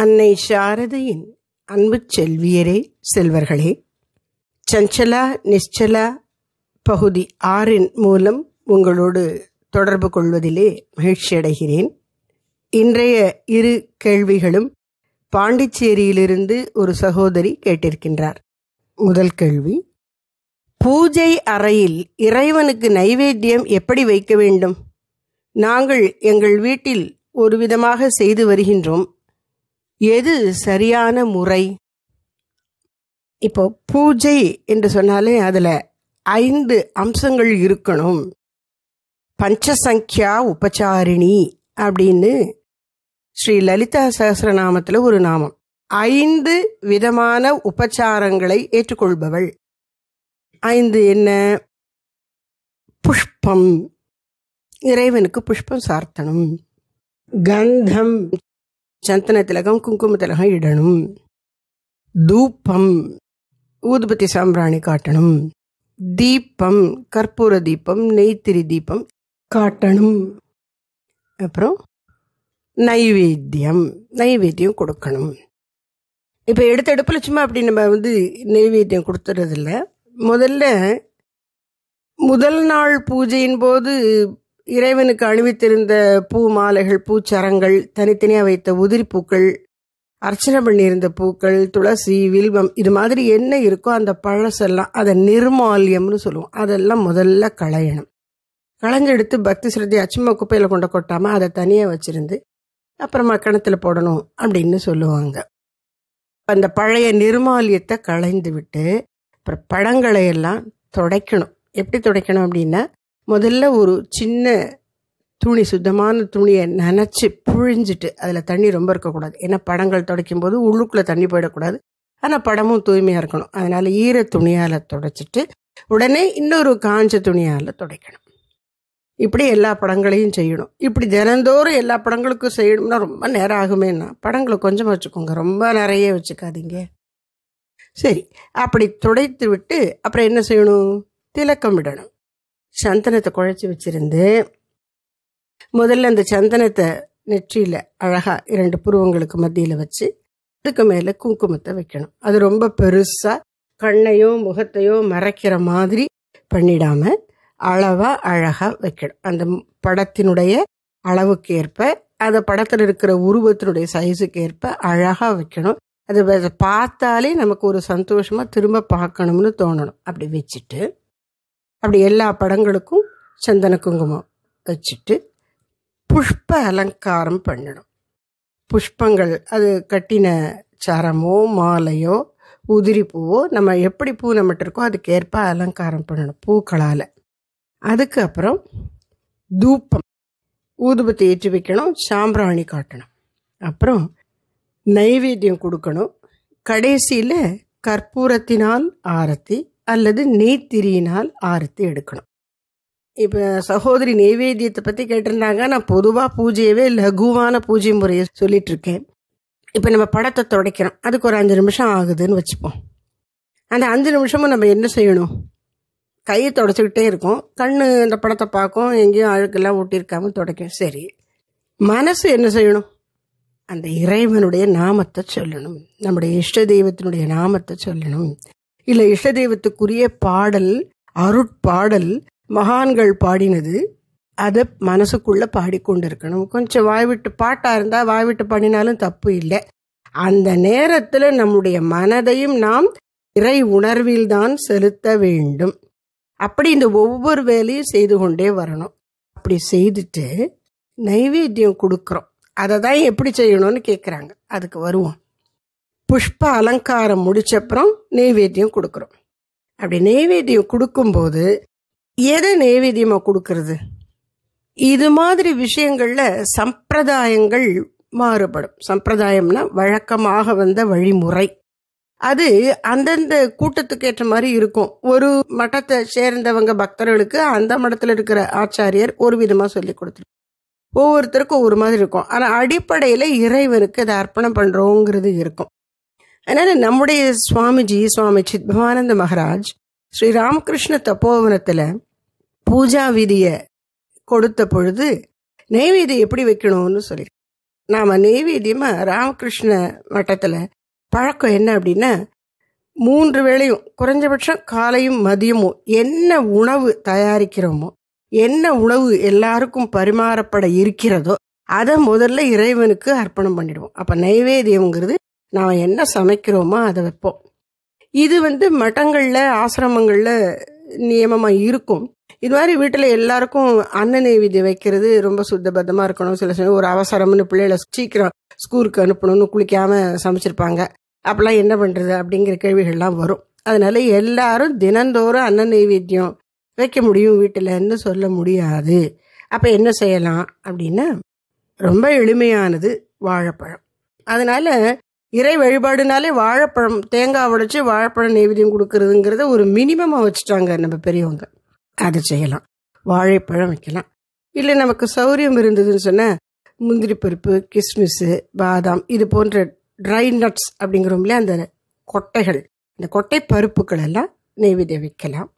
அன்னை சாரதையின் அன்பு செல்வியரே செல்வர்களே சஞ்சலா நிச்சலா பகுதி ஆறின் மூலம் உங்களோடு தொடர்பு கொள்வதிலே மகிழ்ச்சியடைகிறேன் இன்றைய இரு கேள்விகளும் பாண்டிச்சேரியிலிருந்து ஒரு சகோதரி கேட்டிருக்கின்றார் முதல் கேள்வி பூஜை அறையில் இறைவனுக்கு நைவேத்தியம் எப்படி வைக்க வேண்டும் நாங்கள் எங்கள் வீட்டில் ஒரு விதமாக செய்து வருகின்றோம் எது சரியான முறை இப்போ பூஜை என்று சொன்னாலே அதில் ஐந்து அம்சங்கள் இருக்கணும் பஞ்சசங்கியா உபச்சாரிணி அப்படின்னு ஸ்ரீ லலிதா சகசிரநாமத்தில் ஒரு நாமம் ஐந்து விதமான உபச்சாரங்களை ஏற்றுக்கொள்பவள் ஐந்து என்ன புஷ்பம் இறைவனுக்கு புஷ்பம் சார்த்தனும் கந்தம் சந்தன திலகம் குங்கும திலகம் இடணும் தூப்பம் ஊதுபத்தி சாம்பிராணி காட்டணும் தீபம் கற்பூர தீபம் நெய்த்திரி தீபம் காட்டணும் அப்புறம் நைவேத்தியம் நைவேத்தியம் கொடுக்கணும் இப்போ எடுத்தடுப்பில் சும்மா அப்படி நம்ம வந்து நைவேத்தியம் கொடுத்துறதில்ல முதல்ல முதல் நாள் பூஜையின் போது இறைவனுக்கு அணிவித்திருந்த பூ மாலைகள் பூச்சரங்கள் தனித்தனியாக வைத்த உதிரிப்பூக்கள் அர்ச்சனை பண்ணியிருந்த பூக்கள் துளசி வில்வம் இது மாதிரி என்ன இருக்கோ அந்த பழசெல்லாம் அதை நிர்மால்யம்னு சொல்லுவோம் அதெல்லாம் முதல்ல களையணும் களைஞ்செடுத்து பக்தி சிரத்தி அச்சுமா குப்பையில் கொண்டு கொட்டாமல் அதை தனியாக வச்சுருந்து அப்புறமா கிணத்துல போடணும் அப்படின்னு சொல்லுவாங்க அந்த பழைய நிர்மாலியத்தை களைந்து விட்டு அப்புறம் பழங்களை எல்லாம் துடைக்கணும் எப்படி துடைக்கணும் அப்படின்னா முதல்ல ஒரு சின்ன துணி சுத்தமான துணியை நனைச்சி புழிஞ்சிட்டு அதில் தண்ணி ரொம்ப இருக்கக்கூடாது ஏன்னா படங்கள் துடைக்கும் போது உள்ளுக்குள்ளே தண்ணி போயிடக்கூடாது ஆனால் படமும் தூய்மையாக இருக்கணும் அதனால் ஈர துணியால் துடைச்சிட்டு உடனே இன்னொரு காஞ்ச துணியால் துடைக்கணும் இப்படி எல்லா படங்களையும் செய்யணும் இப்படி தினந்தோறும் எல்லா படங்களுக்கும் செய்யணும்னா ரொம்ப நேரம் ஆகுமேன்னா படங்களை கொஞ்சமாக வச்சுக்கோங்க ரொம்ப நிறைய வச்சுக்காதீங்க சரி அப்படி துடைத்து விட்டு அப்புறம் என்ன செய்யணும் திலக்கம் விடணும் சந்தனத்தை குழைச்சி வச்சுருந்து முதல்ல அந்த சந்தனத்தை நெற்றியில் அழகாக இரண்டு புருவங்களுக்கு மத்தியில் வச்சு அதுக்கு மேலே குங்குமத்தை வைக்கணும் அது ரொம்ப பெருசாக கண்ணையோ முகத்தையோ மறைக்கிற மாதிரி பண்ணிடாமல் அளவாக அழகாக வைக்கணும் அந்த படத்தினுடைய அளவுக்கு ஏற்ப அந்த படத்தில் இருக்கிற உருவத்தினுடைய சைஸுக்கு ஏற்ப அழகாக வைக்கணும் அதை பார்த்தாலே நமக்கு ஒரு சந்தோஷமாக திரும்ப பார்க்கணும்னு தோணணும் அப்படி வச்சுட்டு அப்படி எல்லா படங்களுக்கும் சந்தன குங்குமம் வச்சுட்டு புஷ்ப அலங்காரம் பண்ணணும் புஷ்பங்கள் அது கட்டின சரமோ மாலையோ உதிரி பூவோ நம்ம எப்படி பூ நம்மகிட்ட இருக்கோ அதுக்கேற்ப அலங்காரம் பண்ணணும் பூக்களால் அதுக்கப்புறம் தூப்பம் ஊதுபத்தி ஏற்றி வைக்கணும் சாம்பிராணி காட்டணும் அப்புறம் நைவேத்தியம் கொடுக்கணும் கடைசியில் கற்பூரத்தினால் ஆரத்தி அல்லது நெய்த்திரியினால் ஆர்த்தி எடுக்கணும் இப்போ சகோதரி நெய்வேத்தியத்தை பற்றி கேட்டிருந்தாங்க நான் பொதுவாக பூஜையவே லகுவான பூஜை முறையை சொல்லிட்டு இருக்கேன் இப்போ நம்ம படத்தை துடைக்கிறோம் அதுக்கு ஒரு அஞ்சு நிமிஷம் ஆகுதுன்னு வச்சுப்போம் அந்த அஞ்சு நிமிஷமும் நம்ம என்ன செய்யணும் கையை தொடச்சிக்கிட்டே இருக்கும் கண்ணு அந்த படத்தை பார்க்கும் எங்கேயும் அழுக்கெல்லாம் ஊட்டியிருக்காம துடைக்கும் சரி மனசு என்ன செய்யணும் அந்த இறைவனுடைய நாமத்தை சொல்லணும் நம்முடைய இஷ்ட தெய்வத்தினுடைய நாமத்தை சொல்லணும் இல்லை இஷ்டதெய்வத்துக்குரிய பாடல் அருட்பாடல் மகான்கள் பாடினது அதை மனசுக்குள்ளே பாடிக்கொண்டிருக்கணும் கொஞ்சம் வாய்விட்டு பாட்டாக இருந்தால் வாய்விட்டு பாடினாலும் தப்பு இல்லை அந்த நேரத்தில் நம்முடைய மனதையும் நாம் இறை உணர்வில் தான் செலுத்த வேண்டும் அப்படி இந்த ஒவ்வொரு வேலையும் செய்து கொண்டே வரணும் அப்படி செய்துட்டு நைவேத்தியம் கொடுக்குறோம் அதை தான் எப்படி செய்யணும்னு கேட்குறாங்க அதுக்கு வருவோம் புஷ்ப அலங்காரம் முடிச்சப்புறம் நெய்வேத்தியம் கொடுக்குறோம் அப்படி நெய்வேத்தியம் கொடுக்கும்போது எதை நெய்வேத்தியமாக கொடுக்கறது இது மாதிரி விஷயங்களில் சம்பிரதாயங்கள் மாறுபடும் சம்பிரதாயம்னா வழக்கமாக வந்த வழிமுறை அது அந்தந்த கூட்டத்துக்கு ஏற்ற மாதிரி இருக்கும் ஒரு மட்டத்தை சேர்ந்தவங்க பக்தர்களுக்கு அந்த மடத்தில் இருக்கிற ஆச்சாரியர் ஒரு விதமாக சொல்லி கொடுத்துருக்கோம் ஒவ்வொருத்தருக்கும் ஒரு மாதிரி இருக்கும் ஆனால் அடிப்படையில் இறைவனுக்கு அதை அர்ப்பணம் பண்ணுறோங்கிறது இருக்கும் அதனால் நம்முடைய சுவாமிஜி சுவாமி சித் பவானந்த மகராஜ் ஸ்ரீ ராமகிருஷ்ண தப்போவனத்தில் பூஜா விதியை கொடுத்த பொழுது நெய்வேதியம் எப்படி வைக்கணும்னு சொல்லி நாம் நெய்வேதியமாக ராமகிருஷ்ண மட்டத்தில் பழக்கம் என்ன அப்படின்னா மூன்று வேளையும் குறைஞ்சபட்சம் காலையும் மதியமும் என்ன உணவு தயாரிக்கிறோமோ என்ன உணவு எல்லாருக்கும் பரிமாறப்பட இருக்கிறதோ அதை முதல்ல இறைவனுக்கு அர்ப்பணம் பண்ணிடுவோம் அப்போ நைவேத்தியம்ங்கிறது நாம் என்ன சமைக்கிறோமோ அதை வைப்போம் இது வந்து மட்டங்களில் ஆசிரமங்களில் நியமமாக இருக்கும் இது மாதிரி வீட்டில் எல்லாருக்கும் அன்ன நெய்வேதியம் வைக்கிறது ரொம்ப சுத்தபத்தமாக இருக்கணும் சில சமயம் ஒரு அவசரம்னு பிள்ளைகளை சீக்கிரம் ஸ்கூலுக்கு அனுப்பணும்னு குளிக்காமல் சமைச்சிருப்பாங்க அப்போல்லாம் என்ன பண்ணுறது அப்படிங்கிற கேள்விகள்லாம் வரும் அதனால் எல்லாரும் தினந்தோறும் அன்ன நெய்வேத்தியம் வைக்க முடியும் வீட்டிலன்னு சொல்ல முடியாது அப்போ என்ன செய்யலாம் அப்படின்னா ரொம்ப எளிமையானது வாழைப்பழம் அதனால் இறை வழிபாடுனாலே வாழைப்பழம் தேங்காய் உடைச்சி வாழைப்பழம் நெய்வேதியம் கொடுக்கறதுங்கிறத ஒரு மினிமமாக வச்சுட்டாங்க நம்ம பெரியவங்க அதை செய்யலாம் வாழைப்பழம் வைக்கலாம் இல்லை நமக்கு சௌரியம் இருந்ததுன்னு சொன்னால் முந்திரி பருப்பு கிஸ்மிஸ்ஸு பாதாம் இது போன்ற ட்ரை நட்ஸ் அப்படிங்கிறோம்ல அந்த கொட்டைகள் இந்த கொட்டை பருப்புக்கள் எல்லாம் நெய்வேதியம் வைக்கலாம்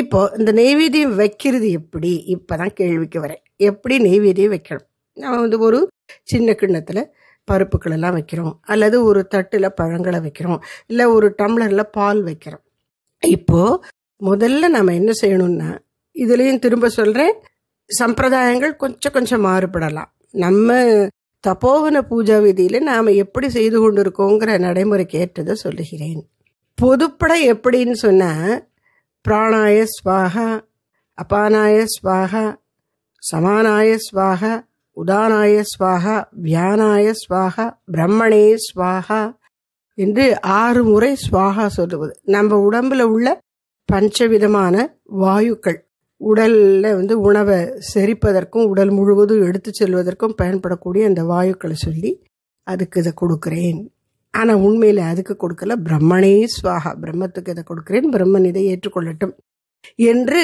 இப்போ இந்த நெய்வேதியம் வைக்கிறது எப்படி இப்போ தான் கேள்விக்கு வரேன் எப்படி நெய்வேதியம் வைக்கணும் நான் வந்து ஒரு சின்ன கிண்ணத்தில் பருப்புகளெல்லாம் வைக்கிறோம் அல்லது ஒரு தட்டில் பழங்களை வைக்கிறோம் இல்லை ஒரு டம்ளரில் பால் வைக்கிறோம் இப்போது முதல்ல நம்ம என்ன செய்யணும்னா இதுலேயும் திரும்ப சொல்கிறேன் சம்பிரதாயங்கள் கொஞ்சம் கொஞ்சம் மாறுபடலாம் நம்ம தப்போவன பூஜா விதியில் நாம் எப்படி செய்து கொண்டிருக்கோங்கிற நடைமுறைக்கு ஏற்றதை சொல்லுகிறேன் பொதுப்பட எப்படின்னு சொன்னால் பிராணாய ஸ்வாகா அபானாய ஸ்வாகா சமானாய ஸ்வாகா உதானாய ஸ்வாகா வியானாய ஸ்வாகா பிரம்மணே ஸ்வாகா என்று ஆறு முறை ஸ்வாகா சொல்லுவது நம்ம உடம்புல உள்ள பஞ்சவிதமான வாயுக்கள் உடலில் வந்து உணவை செரிப்பதற்கும் உடல் முழுவதும் எடுத்து செல்வதற்கும் பயன்படக்கூடிய அந்த வாயுக்களை சொல்லி அதுக்கு இதை கொடுக்குறேன் ஆனால் உண்மையில் அதுக்கு கொடுக்கல பிரம்மணே ஸ்வாகா பிரம்மத்துக்கு இதை கொடுக்கிறேன் பிரம்மன் இதை ஏற்றுக்கொள்ளட்டும் என்று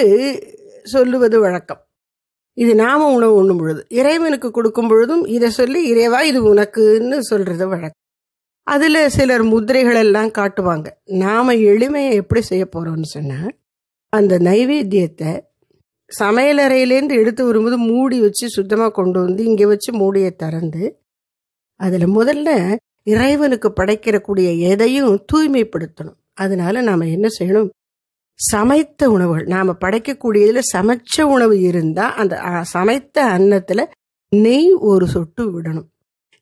சொல்லுவது வழக்கம் இது நாம உணவு உண்ணும் பொழுது இறைவனுக்கு கொடுக்கும் பொழுதும் இதை சொல்லி இறைவா இது உனக்குன்னு சொல்றது வழக்கம் அதில் சிலர் முதிரைகள் எல்லாம் காட்டுவாங்க நாம் எளிமையை எப்படி செய்ய போறோம்னு சொன்னால் அந்த நைவேத்தியத்தை சமையலறையிலேருந்து எடுத்து வரும்போது மூடி வச்சு சுத்தமாக கொண்டு வந்து இங்கே வச்சு மூடியை திறந்து அதில் முதல்ல இறைவனுக்கு படைக்கிறக்கூடிய எதையும் தூய்மைப்படுத்தணும் அதனால நாம் என்ன செய்யணும் சமைத்த உணவுகள் நாம் படைக்கக்கூடியதில் சமைச்ச உணவு இருந்தால் அந்த சமைத்த அன்னத்தில் நெய் ஒரு சொட்டு விடணும்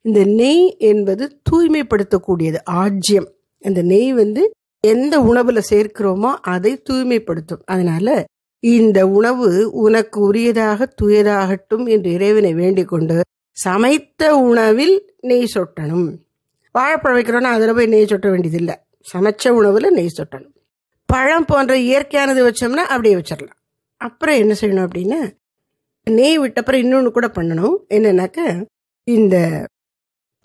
இந்த நெய் என்பது தூய்மைப்படுத்தக்கூடியது ஆஜ்யம் இந்த நெய் வந்து எந்த உணவுல சேர்க்கிறோமோ அதை தூய்மைப்படுத்தும் அதனால இந்த உணவு உனக்கு உரியதாக தூயதாகட்டும் என்று இறைவனை வேண்டிக் கொண்டு சமைத்த உணவில் நெய் சொட்டணும் வாழைப்பழம் வைக்கிறோன்னா அதில் போய் நெய் சொட்ட வேண்டியதில்லை சமைச்ச உணவில் நெய் சொட்டணும் பழம் போன்ற இயற்கையானது வச்சோம்னா அப்படியே வச்சிடலாம் அப்புறம் என்ன செய்யணும் அப்படின்னா நெய் விட்டப்புறம் இன்னொன்று கூட பண்ணணும் என்னன்னாக்க இந்த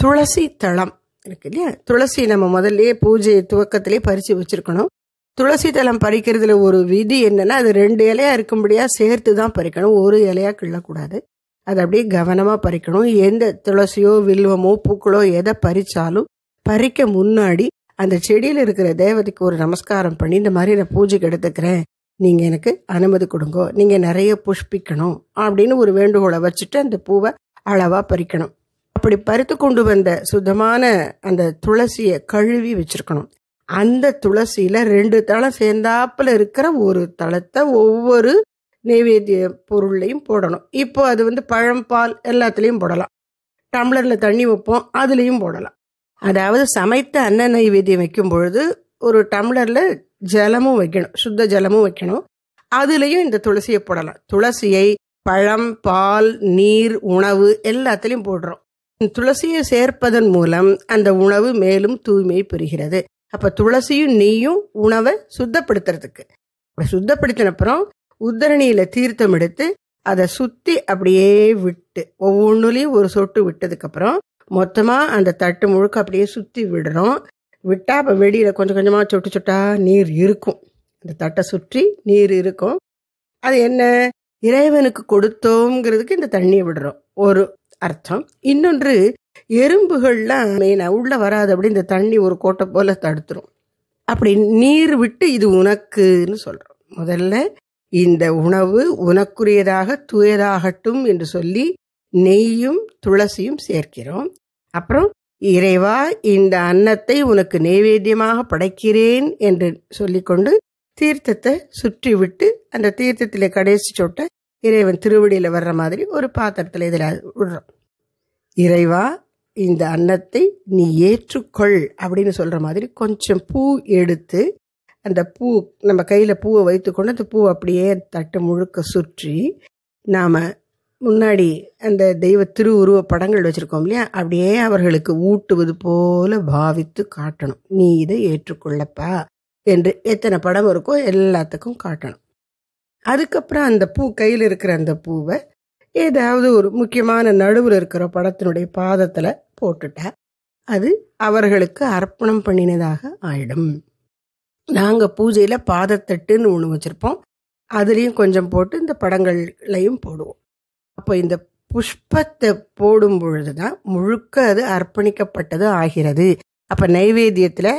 துளசி தளம் இருக்கு இல்லையா துளசி நம்ம முதல்லையே பூஜை துவக்கத்திலே பறித்து வச்சுருக்கணும் துளசி தளம் பறிக்கிறதுல ஒரு விதி என்னென்னா அது ரெண்டு இலையாக இருக்கும்படியாக சேர்த்து தான் பறிக்கணும் ஒரு இலையாக கிள்ளக்கூடாது அது அப்படியே கவனமாக பறிக்கணும் எந்த துளசியோ வில்வமோ பூக்களோ எதை பறித்தாலும் பறிக்க முன்னாடி அந்த செடியில் இருக்கிற தேவதைக்கு ஒரு நமஸ்காரம் பண்ணி இந்த மாதிரி நான் பூஜைக்கு எடுத்துக்கிறேன் நீங்கள் எனக்கு அனுமதி கொடுங்கோ நீங்கள் நிறைய புஷ்பிக்கணும் அப்படின்னு ஒரு வேண்டுகோளை வச்சுட்டு அந்த பூவை அளவாக பறிக்கணும் அப்படி பறித்து கொண்டு வந்த சுத்தமான அந்த துளசியை கழுவி வச்சிருக்கணும் அந்த துளசியில் ரெண்டு தளம் சேர்ந்தாப்பில் இருக்கிற ஒரு தளத்தை ஒவ்வொரு நெய்வேத்திய பொருள்லையும் போடணும் இப்போ அது வந்து பழம் பால் எல்லாத்துலேயும் போடலாம் டம்ளரில் தண்ணி வைப்போம் அதுலேயும் போடலாம் அதாவது சமைத்த அன்ன நைவேத்தியம் வைக்கும் பொழுது ஒரு டம்ளரில் ஜலமும் வைக்கணும் சுத்த ஜலமும் வைக்கணும் அதுலேயும் இந்த துளசியை போடலாம் துளசியை பழம் பால் நீர் உணவு எல்லாத்துலேயும் போடுறோம் துளசியை சேர்ப்பதன் மூலம் அந்த உணவு மேலும் தூய்மை பெறுகிறது அப்போ துளசியும் நீயும் உணவை சுத்தப்படுத்துறதுக்கு சுத்தப்படுத்தினப்புறம் உத்தரணியில் தீர்த்தம் எடுத்து அதை சுற்றி அப்படியே விட்டு ஒவ்வொன்றுலேயும் ஒரு சொட்டு விட்டதுக்கப்புறம் மொத்தமாக அந்த தட்டு முழுக்க அப்படியே சுற்றி விடுறோம் விட்டால் அப்போ வெளியில் கொஞ்சம் கொஞ்சமாக சொட்டு சொட்டாக நீர் இருக்கும் அந்த தட்டை சுற்றி நீர் இருக்கும் அது என்ன இறைவனுக்கு கொடுத்தோங்கிறதுக்கு இந்த தண்ணியை விடுறோம் ஒரு அர்த்தம் இன்னொன்று எறும்புகள்லாம் மெயினாக உள்ளே வராது அப்படி இந்த தண்ணி ஒரு கோட்டை போல் தடுத்துரும் அப்படி நீர் விட்டு இது உனக்குன்னு சொல்கிறோம் முதல்ல இந்த உணவு உனக்குரியதாக தூயதாகட்டும் என்று சொல்லி நெய்யும் துளசியும் சேர்க்கிறோம் அப்புறம் இறைவா இந்த அன்னத்தை உனக்கு நெய்வேத்தியமாக படைக்கிறேன் என்று சொல்லிக்கொண்டு தீர்த்தத்தை சுற்றி விட்டு அந்த தீர்த்தத்தில் கடைசி சொட்ட இறைவன் திருவடியில் வர்ற மாதிரி ஒரு பாத்திரத்தில் இதில் விடுறோம் இறைவா இந்த அன்னத்தை நீ ஏற்றுக்கொள் அப்படின்னு சொல்கிற மாதிரி கொஞ்சம் பூ எடுத்து அந்த பூ நம்ம கையில் பூவை வைத்துக்கொண்டு அந்த பூ அப்படியே தட்டு முழுக்க சுற்றி நாம் முன்னாடி அந்த தெய்வ திருவுருவ படங்கள் வச்சுருக்கோம் இல்லையா அப்படியே அவர்களுக்கு ஊட்டுவது போல பாவித்து காட்டணும் நீ இதை ஏற்றுக்கொள்ளப்பா என்று எத்தனை படம் இருக்கோ எல்லாத்துக்கும் காட்டணும் அதுக்கப்புறம் அந்த பூ கையில் இருக்கிற அந்த பூவை ஏதாவது ஒரு முக்கியமான நடுவில் இருக்கிற படத்தினுடைய பாதத்தில் போட்டுட்டா அது அவர்களுக்கு அர்ப்பணம் பண்ணினதாக ஆயிடும் நாங்கள் பூஜையில் பாதத்தட்டுன்னு ஒன்று வச்சுருப்போம் அதுலேயும் கொஞ்சம் போட்டு இந்த படங்கள்லையும் போடுவோம் அப்போ இந்த புஷ்பத்தை போடும் பொழுது தான் முழுக்க அது அர்ப்பணிக்கப்பட்டது ஆகிறது அப்போ நைவேத்தியத்தில்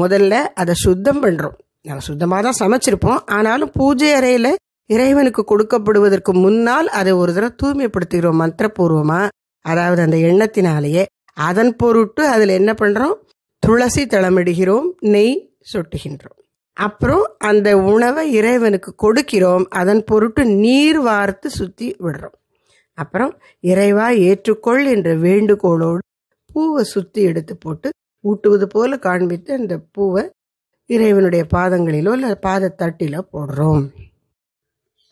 முதல்ல அதை சுத்தம் பண்ணுறோம் நாங்கள் சுத்தமாக தான் சமைச்சிருப்போம் ஆனாலும் பூஜை அறையில் இறைவனுக்கு கொடுக்கப்படுவதற்கு முன்னால் அதை ஒரு தடவை தூய்மைப்படுத்துகிறோம் மந்திரபூர்வமாக அதாவது அந்த எண்ணத்தினாலேயே அதன் பொருட்டு அதில் என்ன பண்ணுறோம் துளசி தளமிடுகிறோம் நெய் சொட்டுகின்றோம் அப்புறம் அந்த உணவை இறைவனுக்கு கொடுக்கிறோம் அதன் பொருட்டு நீர் வார்த்து சுற்றி விடுறோம் அப்புறம் இறைவா ஏற்றுக்கொள் என்ற வேண்டுகோளோடு பூவை சுற்றி எடுத்து போட்டு ஊட்டுவது போல காண்பித்து அந்த பூவை இறைவனுடைய பாதங்களிலோ இல்லை பாதத்தட்டிலோ போடுறோம்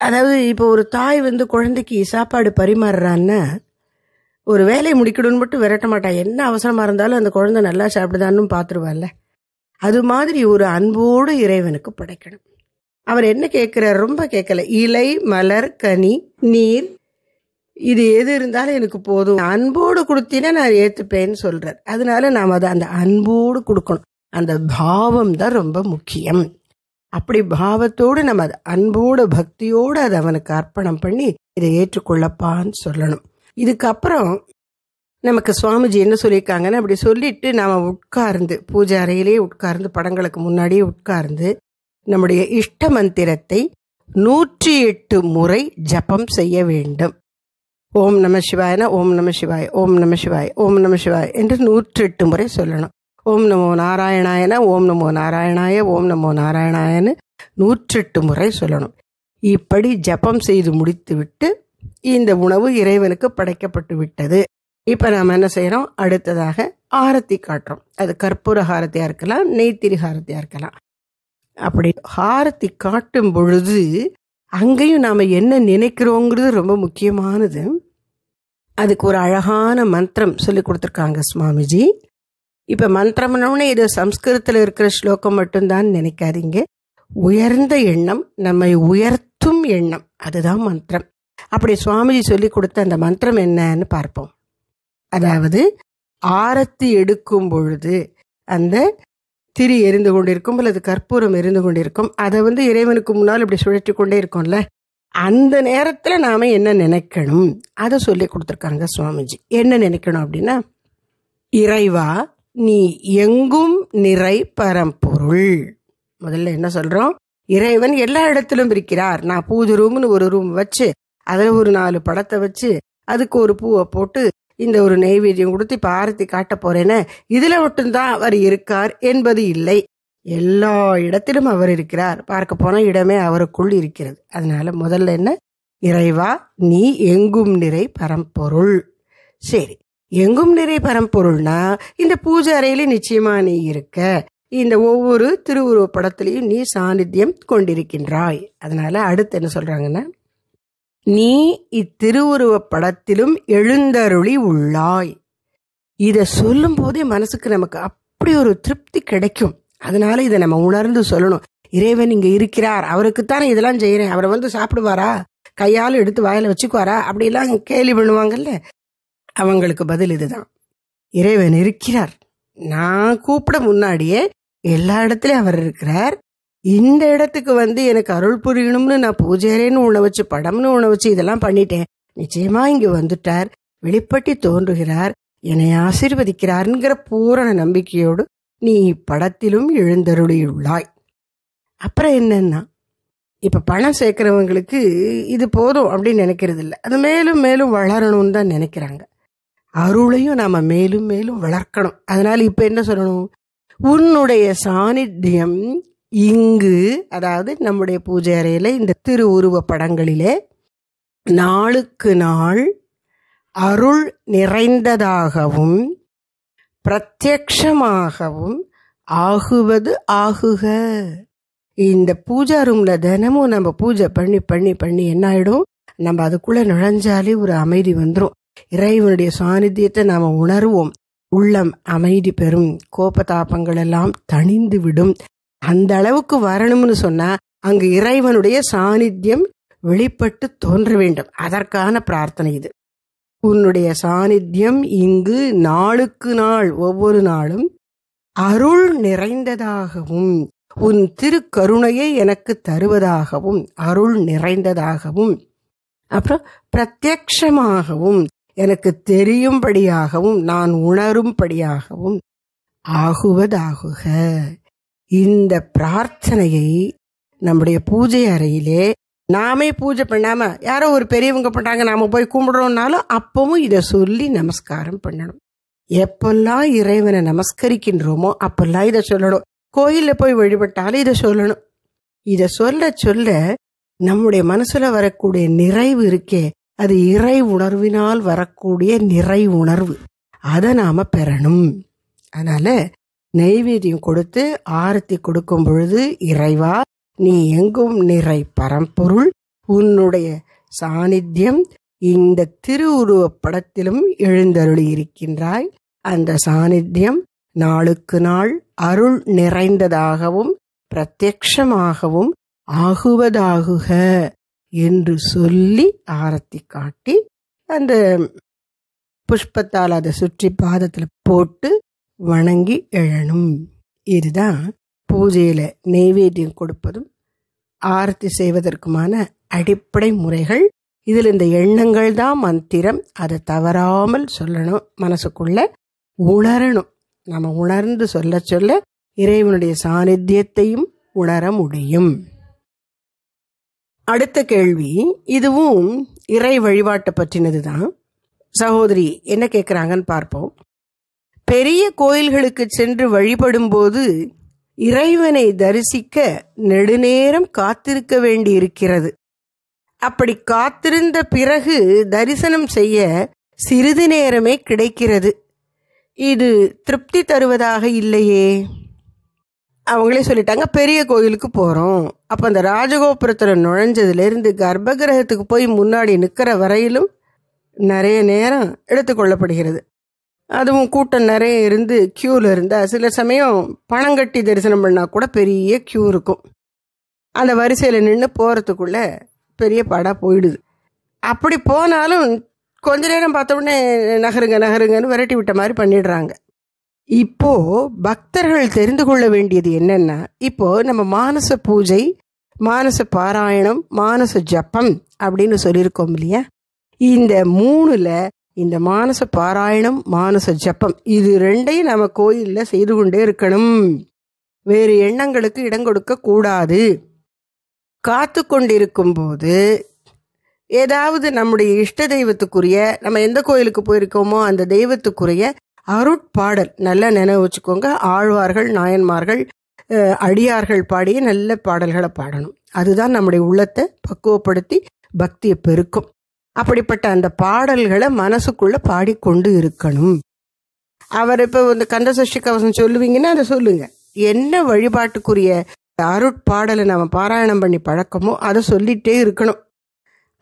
அதாவது இப்போ ஒரு தாய் வந்து குழந்தைக்கு சாப்பாடு பரிமாறுறான்னா ஒரு வேலையை முடிக்கணும்னு மட்டும் விரட்ட மாட்டான் என்ன அவசரமாக இருந்தாலும் அந்த குழந்தை நல்லா சாப்பிடுதான்னு பார்த்துருவாள்ல அது மாதிரி ஒரு அன்போடு இறைவனுக்கு படைக்கணும் அவர் என்ன கேட்குறார் ரொம்ப கேட்கல இலை மலர் கனி நீர் இது எது இருந்தாலும் எனக்கு போதும் அன்போடு கொடுத்தீனா நான் ஏத்துப்பேன்னு சொல்கிறார் அதனால நாம் அதை அந்த அன்போடு கொடுக்கணும் அந்த பாவம் தான் ரொம்ப முக்கியம் அப்படி பாவத்தோடு நம்ம அது அன்போடு பக்தியோடு அதை அவனுக்கு அர்ப்பணம் பண்ணி இதை ஏற்றுக்கொள்ளப்பான்னு சொல்லணும் இதுக்கப்புறம் நமக்கு சுவாமிஜி என்ன சொல்லியிருக்காங்கன்னு அப்படி சொல்லிட்டு நாம் உட்கார்ந்து பூஜை அறையிலேயே உட்கார்ந்து படங்களுக்கு முன்னாடியே உட்கார்ந்து நம்முடைய இஷ்ட மந்திரத்தை நூற்றி எட்டு முறை ஜபம் செய்ய வேண்டும் ஓம் நம சிவாயனா ஓம் நம சிவாய் ஓம் நம சிவாய் ஓம் நம சிவாய் என்று நூற்றெட்டு முறை சொல்லணும் ஓம் நமோ நாராயணாயன ஓம் நமோ நாராயணாய ஓம் நமோ நாராயணாயன்னு நூற்றெட்டு முறை சொல்லணும் இப்படி ஜபம் செய்து முடித்துவிட்டு இந்த உணவு இறைவனுக்கு படைக்கப்பட்டு விட்டது இப்போ நாம் என்ன செய்கிறோம் அடுத்ததாக ஆரத்தி காட்டுறோம் அது கற்பூர ஹாரத்தியாக இருக்கலாம் நெய்த்திரி ஹாரத்தியாக இருக்கலாம் அப்படி ஹாரத்தி காட்டும் பொழுது அங்கேயும் நாம் என்ன நினைக்கிறோங்கிறது ரொம்ப முக்கியமானது அதுக்கு ஒரு அழகான மந்திரம் சொல்லி கொடுத்துருக்காங்க சுவாமிஜி இப்போ மந்திரம்னோடனே இது சம்ஸ்கிருதத்தில் இருக்கிற ஸ்லோகம் மட்டும்தான் நினைக்காதீங்க உயர்ந்த எண்ணம் நம்மை உயர்த்தும் எண்ணம் அதுதான் மந்திரம் அப்படி சுவாமிஜி சொல்லி கொடுத்த அந்த மந்திரம் என்னன்னு பார்ப்போம் அதாவது ஆரத்தி எடுக்கும் பொழுது அந்த திரி எரிந்து கொண்டிருக்கும் அல்லது கற்பூரம் எரிந்து கொண்டிருக்கும் அதை வந்து இறைவனுக்கு முன்னால் இப்படி சுழற்றி கொண்டே இருக்கும்ல அந்த நேரத்தில் நாம் என்ன நினைக்கணும் அதை சொல்லி கொடுத்துருக்காங்க சுவாமிஜி என்ன நினைக்கணும் அப்படின்னா இறைவா நீ எங்கும் நிறை பரம்பொருள் முதல்ல என்ன சொல்கிறோம் இறைவன் எல்லா இடத்திலும் இருக்கிறார் நான் பூது ரூம்னு ஒரு ரூம் வச்சு அதில் ஒரு நாலு படத்தை வச்சு அதுக்கு ஒரு பூவை போட்டு இந்த ஒரு நெய்வேத்தியம் கொடுத்து இப்போ ஆரத்தி காட்ட போறேன்னு இதில் மட்டும்தான் அவர் இருக்கார் என்பது இல்லை எல்லா இடத்திலும் அவர் இருக்கிறார் பார்க்க போன இடமே அவருக்குள் இருக்கிறது அதனால முதல்ல என்ன இறைவா நீ எங்கும் நிறை பரம்பொருள் சரி எங்கும் நிறை பரம்பொருள்னா இந்த பூஜை அறையில நிச்சயமா நீ இருக்க இந்த ஒவ்வொரு திருவுருவ படத்திலையும் நீ சாநித்தியம் கொண்டிருக்கின்றாய் அதனால அடுத்து என்ன சொல்றாங்கன்னா நீ இத்திருவுருவப் படத்திலும் எழுந்தருளி உள்ளாய் இதை சொல்லும் போதே மனசுக்கு நமக்கு அப்படி ஒரு திருப்தி கிடைக்கும் அதனால இதை நம்ம உணர்ந்து சொல்லணும் இறைவன் இங்கே இருக்கிறார் அவருக்குத்தானே இதெல்லாம் செய்கிறேன் அவரை வந்து சாப்பிடுவாரா கையால் எடுத்து வாயில் வச்சுக்குவாரா அப்படிலாம் கேள்வி பண்ணுவாங்கல்ல அவங்களுக்கு பதில் இதுதான் இறைவன் இருக்கிறார் நான் கூப்பிட முன்னாடியே எல்லா இடத்துலையும் அவர் இருக்கிறார் இந்த இடத்துக்கு வந்து எனக்கு அருள் புரியணும்னு நான் பூஜைரேன்னு உண வச்சு படம்னு உண வச்சு இதெல்லாம் பண்ணிட்டேன் நிச்சயமா இங்கு வந்துட்டார் வெளிப்பட்டி தோன்றுகிறார் என்னை ஆசீர்வதிக்கிறாருங்கிற பூரண நம்பிக்கையோடு நீ படத்திலும் எழுந்தருளியுள்ளாய் அப்புறம் என்னன்னா இப்ப பணம் சேர்க்கிறவங்களுக்கு இது போதும் அப்படின்னு நினைக்கிறது இல்லை அது மேலும் மேலும் வளரணும்னு தான் நினைக்கிறாங்க அருளையும் நாம மேலும் மேலும் வளர்க்கணும் அதனால இப்ப என்ன சொல்லணும் உன்னுடைய சாநித்தியம் இங்கு அதாவது நம்முடைய பூஜை அறையில் இந்த திருவுருவ படங்களிலே நாளுக்கு நாள் அருள் நிறைந்ததாகவும் பிரத்யக்ஷமாகவும் ஆகுவது ஆகுக இந்த பூஜா ரூமில் தினமும் நம்ம பூஜை பண்ணி பண்ணி பண்ணி என்ன ஆகிடும் நம்ம அதுக்குள்ளே நுழைஞ்சாலே ஒரு அமைதி வந்துடும் இறைவனுடைய சாநித்தியத்தை நாம் உணர்வோம் உள்ளம் அமைதி பெறும் கோபதாபங்கள் எல்லாம் தணிந்து விடும் அந்த அளவுக்கு வரணும்னு சொன்னா அங்கு இறைவனுடைய சாநித்தியம் வெளிப்பட்டு தோன்ற வேண்டும் அதற்கான பிரார்த்தனை இது உன்னுடைய சாநித்தியம் இங்கு நாளுக்கு நாள் ஒவ்வொரு நாளும் அருள் நிறைந்ததாகவும் உன் திருக்கருணையை எனக்கு தருவதாகவும் அருள் நிறைந்ததாகவும் அப்புறம் பிரத்யக்ஷமாகவும் எனக்கு தெரியும்படியாகவும் நான் உணரும்படியாகவும் ஆகுவதாகுக இந்த பிரார்த்தனையை நம்முடைய பூஜை அறையிலே நாமே பூஜை பண்ணாம யாரோ ஒரு பெரியவங்க பண்றாங்க நாம போய் கும்பிடுறோம்னாலும் அப்பவும் இதை சொல்லி நமஸ்காரம் பண்ணணும் எப்பெல்லாம் இறைவனை நமஸ்கரிக்கின்றோமோ அப்பெல்லாம் இதை சொல்லணும் கோயிலில் போய் வழிபட்டாலும் இதை சொல்லணும் இதை சொல்ல சொல்ல நம்முடைய மனசுல வரக்கூடிய நிறைவு இருக்கே அது இறை உணர்வினால் வரக்கூடிய நிறை உணர்வு அதை நாம பெறணும் அதனால நெய்வேதியம் கொடுத்து ஆரத்தி கொடுக்கும் பொழுது இறைவா நீ எங்கும் நிறை பரம்பொருள் உன்னுடைய சாநித்தியம் இந்த திருவுருவ படத்திலும் எழுந்தருளி இருக்கின்றாய் அந்த சாநித்தியம் நாளுக்கு நாள் அருள் நிறைந்ததாகவும் பிரத்யக்ஷமாகவும் ஆகுவதாகுக என்று சொல்லி ஆரத்தி காட்டி அந்த புஷ்பத்தால் அதை சுற்றி பாதத்தில் போட்டு வணங்கி எழணும் இதுதான் பூஜையில் நெய்வேத்தியம் கொடுப்பதும் ஆரத்தி செய்வதற்குமான அடிப்படை முறைகள் இதில் இந்த எண்ணங்கள் தான் மந்திரம் அதை தவறாமல் சொல்லணும் மனசுக்குள்ள உணரணும் நம்ம உணர்ந்து சொல்ல சொல்ல இறைவனுடைய சாநித்தியத்தையும் உணர முடியும் அடுத்த கேள்வி இதுவும் இறை வழிபாட்டை பற்றினது தான் சகோதரி என்ன கேட்குறாங்கன்னு பார்ப்போம் பெரிய கோயில்களுக்கு சென்று வழிபடும்போது இறைவனை தரிசிக்க நெடுநேரம் காத்திருக்க வேண்டியிருக்கிறது அப்படி காத்திருந்த பிறகு தரிசனம் செய்ய சிறிது நேரமே கிடைக்கிறது இது திருப்தி தருவதாக இல்லையே அவங்களே சொல்லிட்டாங்க பெரிய கோயிலுக்கு போகிறோம் அப்போ அந்த ராஜகோபுரத்தில் நுழைஞ்சதுலேருந்து கர்ப்பகிரகத்துக்கு போய் முன்னாடி நிற்கிற வரையிலும் நிறைய நேரம் எடுத்துக்கொள்ளப்படுகிறது அதுவும் கூட்டம் நிறைய இருந்து க்யூவில் இருந்தால் சில சமயம் பணம் கட்டி தரிசனம் பண்ணால் கூட பெரிய க்யூ இருக்கும் அந்த வரிசையில் நின்று போகிறதுக்குள்ளே பெரிய படாக போயிடுது அப்படி போனாலும் கொஞ்ச நேரம் பார்த்த உடனே நகருங்க நகருங்கன்னு விரட்டி விட்ட மாதிரி பண்ணிடுறாங்க இப்போது பக்தர்கள் தெரிந்து கொள்ள வேண்டியது என்னென்னா இப்போது நம்ம மானச பூஜை மானச பாராயணம் மானச ஜப்பம் அப்படின்னு சொல்லியிருக்கோம் இல்லையா இந்த மூணில் இந்த மானச பாராயணம் மானச ஜப்பம் இது ரெண்டையும் நம்ம கோயிலில் செய்து கொண்டே இருக்கணும் வேறு எண்ணங்களுக்கு இடம் கொடுக்க கூடாது காத்து கொண்டிருக்கும் போது ஏதாவது நம்முடைய இஷ்ட தெய்வத்துக்குரிய நம்ம எந்த கோயிலுக்கு போயிருக்கோமோ அந்த தெய்வத்துக்குரிய அருட்பாடல் நல்லா நினைவு வச்சுக்கோங்க ஆழ்வார்கள் நாயன்மார்கள் அடியார்கள் பாடிய நல்ல பாடல்களை பாடணும் அதுதான் நம்முடைய உள்ளத்தை பக்குவப்படுத்தி பக்தியை பெருக்கும் அப்படிப்பட்ட அந்த பாடல்களை மனசுக்குள்ள பாடிக்கொண்டு இருக்கணும் அவர் இப்போ இந்த கந்தசஷ்டி கவசம் சொல்லுவீங்கன்னா அதை சொல்லுங்க என்ன வழிபாட்டுக்குரிய அருட்பாடலை நம்ம பாராயணம் பண்ணி பழக்கமோ அதை சொல்லிகிட்டே இருக்கணும்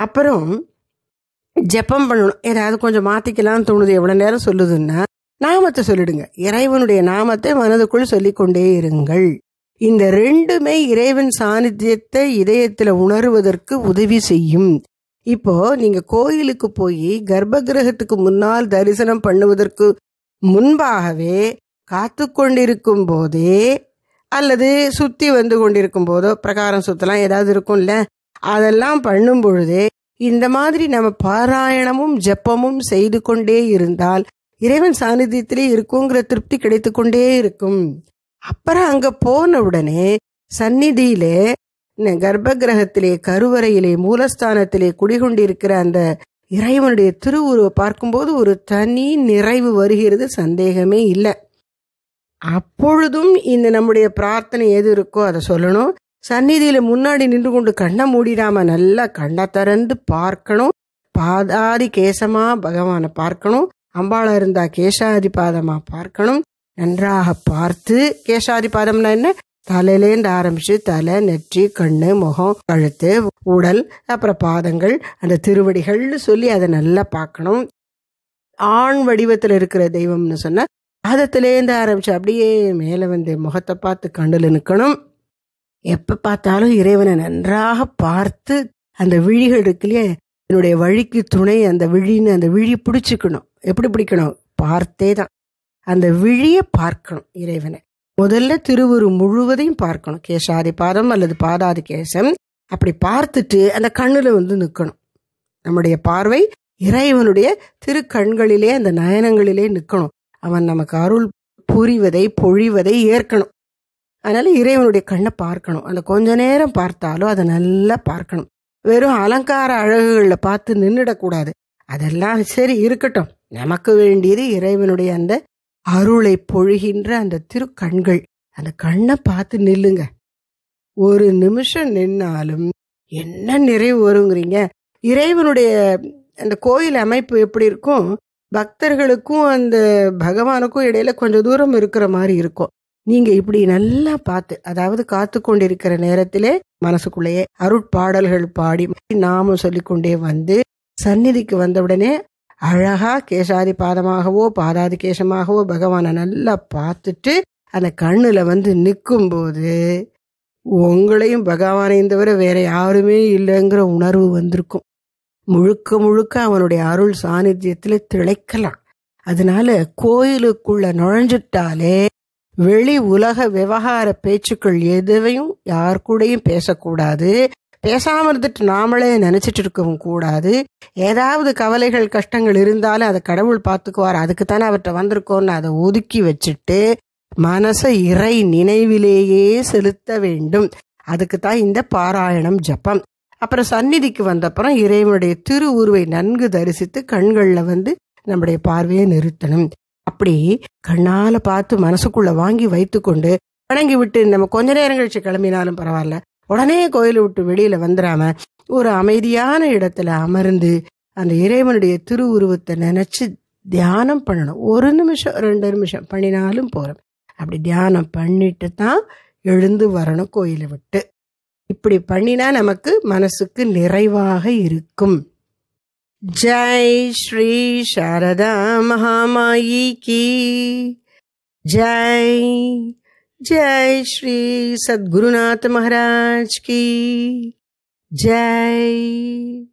அப்புறம் ஜெபம் பண்ணணும் ஏதாவது கொஞ்சம் மாற்றிக்கலாம்னு தோணுது எவ்வளோ நேரம் சொல்லுதுன்னா நாமத்தை சொல்லிடுங்க இறைவனுடைய நாமத்தை மனதுக்குள் சொல்லிக்கொண்டே இருங்கள் இந்த ரெண்டுமே இறைவன் சாநித்தியத்தை இதயத்தில் உணர்வதற்கு உதவி செய்யும் இப்போ நீங்க கோயிலுக்கு போய் கர்ப்ப கிரகத்துக்கு முன்னால் தரிசனம் பண்ணுவதற்கு முன்பாகவே காத்து கொண்டிருக்கும் போதே அல்லது சுத்தி வந்து கொண்டிருக்கும் போதோ பிரகாரம் சுத்தலாம் ஏதாவது இருக்கும்ல அதெல்லாம் பண்ணும் பொழுதே இந்த மாதிரி நம்ம பாராயணமும் ஜப்பமும் செய்து கொண்டே இருந்தால் இறைவன் சாநிதியத்திலே இருக்குங்கிற திருப்தி கிடைத்து கொண்டே இருக்கும் அப்புறம் அங்க போன உடனே சந்நிதியிலே கர்ப்ப கிரகத்திலே கருவறையிலே மூலஸ்தானத்திலே குடிகொண்டிருக்கிற அந்த இறைவனுடைய திருவுருவை பார்க்கும்போது ஒரு தனி நிறைவு வருகிறது சந்தேகமே இல்லை அப்பொழுதும் இந்த நம்முடைய பிரார்த்தனை எது இருக்கோ அதை சொல்லணும் சந்நிதியில் முன்னாடி நின்று கொண்டு கண்ணை மூடிடாம நல்லா கண்ணை திறந்து பார்க்கணும் பாதாதி கேசமா பகவானை பார்க்கணும் அம்பாளா இருந்தா கேசாதி பாதமா பார்க்கணும் நன்றாக பார்த்து கேசாதி பாதம்னா என்ன தலையிலேருந்து ஆரம்பிச்சு தலை நெற்றி கண்ணு முகம் கழுத்து உடல் அப்புறம் பாதங்கள் அந்த திருவடிகள்னு சொல்லி அதை நல்லா பார்க்கணும் ஆண் வடிவத்தில் இருக்கிற தெய்வம்னு சொன்னால் பாதத்திலேந்து ஆரம்பிச்சு அப்படியே மேலே வந்து முகத்தை பார்த்து கண்டில் நிற்கணும் எப்போ பார்த்தாலும் இறைவனை நன்றாக பார்த்து அந்த விழிகள் இருக்குல்லையே என்னுடைய வழிக்கு துணை அந்த விழின்னு அந்த விழி பிடிச்சிக்கணும் எப்படி பிடிக்கணும் பார்த்தே தான் அந்த விழியை பார்க்கணும் இறைவனை முதல்ல திருவுரு முழுவதையும் பார்க்கணும் கேசாதி பாதம் அல்லது பாதாதி கேசம் அப்படி பார்த்துட்டு அந்த கண்ணில் வந்து நிற்கணும் நம்முடைய பார்வை இறைவனுடைய திருக்கண்களிலே அந்த நயனங்களிலே நிற்கணும் அவன் நமக்கு அருள் புரிவதை பொழிவதை ஏற்கணும் அதனால இறைவனுடைய கண்ணை பார்க்கணும் அந்த கொஞ்ச நேரம் பார்த்தாலும் அதை நல்லா பார்க்கணும் வெறும் அலங்கார அழகுகளில் பார்த்து நின்றுடக்கூடாது அதெல்லாம் சரி இருக்கட்டும் நமக்கு வேண்டியது இறைவனுடைய அந்த அருளை பொழுகின்ற அந்த திருக்கண்கள் அந்த கண்ணை பார்த்து நில்லுங்க ஒரு நிமிஷம் நின்னாலும் என்ன நிறைவு வருங்கிறீங்க இறைவனுடைய அந்த கோயில் அமைப்பு எப்படி இருக்கும் பக்தர்களுக்கும் அந்த பகவானுக்கும் இடையில கொஞ்சம் தூரம் இருக்கிற மாதிரி இருக்கும் நீங்க இப்படி நல்லா பார்த்து அதாவது காத்து கொண்டிருக்கிற நேரத்திலே மனசுக்குள்ளேயே அருட்பாடல்கள் பாடி நாமும் சொல்லிக்கொண்டே வந்து சந்நிதிக்கு வந்தவுடனே அழகாக கேசாதி பாதமாகவோ பாதாதி கேசமாகவோ பகவானை நல்லா பார்த்துட்டு அந்த கண்ணில் வந்து நிற்கும்போது உங்களையும் பகவானையும் தவிர வேற யாருமே இல்லைங்கிற உணர்வு வந்திருக்கும் முழுக்க முழுக்க அவனுடைய அருள் சாநித்தியத்தில் திளைக்கலாம் அதனால கோயிலுக்குள்ள நுழைஞ்சிட்டாலே வெளி உலக விவகார பேச்சுக்கள் எதுவையும் யார் கூடயும் பேசக்கூடாது பேசாமல் இருந்துட்டு நாமளே நினச்சிட்டு இருக்கவும் கூடாது ஏதாவது கவலைகள் கஷ்டங்கள் இருந்தாலும் அதை கடவுள் பார்த்துக்குவார் அதுக்கு தானே அவர்கிட்ட வந்திருக்கோன்னு அதை ஒதுக்கி வச்சுட்டு மனசை இறை நினைவிலேயே செலுத்த வேண்டும் அதுக்கு தான் இந்த பாராயணம் ஜப்பம் அப்புறம் சந்நிதிக்கு வந்தப்புறம் இறைவனுடைய திரு உருவை நன்கு தரிசித்து கண்களில் வந்து நம்முடைய பார்வையை நிறுத்தணும் அப்படி கண்ணால் பார்த்து மனசுக்குள்ளே வாங்கி வைத்துக்கொண்டு வணங்கி விட்டு நம்ம கொஞ்ச நேரம் கழிச்சு கிளம்பினாலும் பரவாயில்ல உடனே கோயிலை விட்டு வெளியில வந்துடாம ஒரு அமைதியான இடத்துல அமர்ந்து அந்த இறைவனுடைய திருவுருவத்தை நினைச்சு தியானம் பண்ணணும் ஒரு நிமிஷம் ரெண்டு நிமிஷம் பண்ணினாலும் போகிறோம் அப்படி தியானம் பண்ணிட்டு தான் எழுந்து வரணும் கோயிலை விட்டு இப்படி பண்ணினா நமக்கு மனசுக்கு நிறைவாக இருக்கும் ஜெய் ஸ்ரீ சாரதா மகாமாயி கி ஜெய் जय श्री सद्गुरुनाथ महाराज की जय